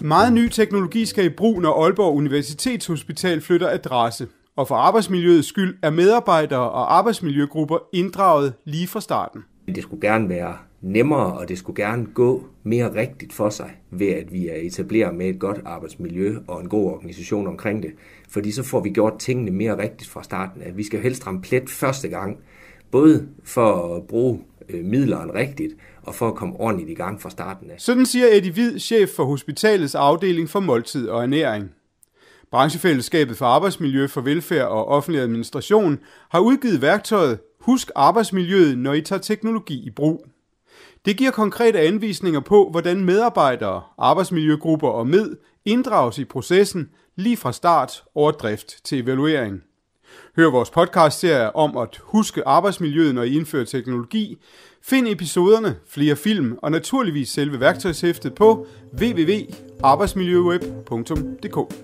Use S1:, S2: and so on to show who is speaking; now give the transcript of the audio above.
S1: Meget ny teknologi skal i brug, når Aalborg Universitetshospital flytter adresse. Og for arbejdsmiljøets skyld er medarbejdere og arbejdsmiljøgrupper inddraget lige fra starten.
S2: Det skulle gerne være nemmere, og det skulle gerne gå mere rigtigt for sig, ved at vi er etableret med et godt arbejdsmiljø og en god organisation omkring det. Fordi så får vi gjort tingene mere rigtigt fra starten. At vi skal helst ramme plet første gang, både for at bruge øh, rigtigt, og for at komme ordentligt i gang fra starten af.
S1: Sådan siger Eddie Hvid, chef for hospitalets afdeling for måltid og ernæring. Branchefællesskabet for arbejdsmiljø for velfærd og offentlig administration har udgivet værktøjet Husk arbejdsmiljøet, når I tager teknologi i brug. Det giver konkrete anvisninger på, hvordan medarbejdere, arbejdsmiljøgrupper og med inddrages i processen lige fra start over drift til evaluering. Hør vores podcast serie om at huske arbejdsmiljøet, når I indfører teknologi. Find episoderne, flere film og naturligvis selve værktøjshæftet på www.arbejdsmiljøweb.dk.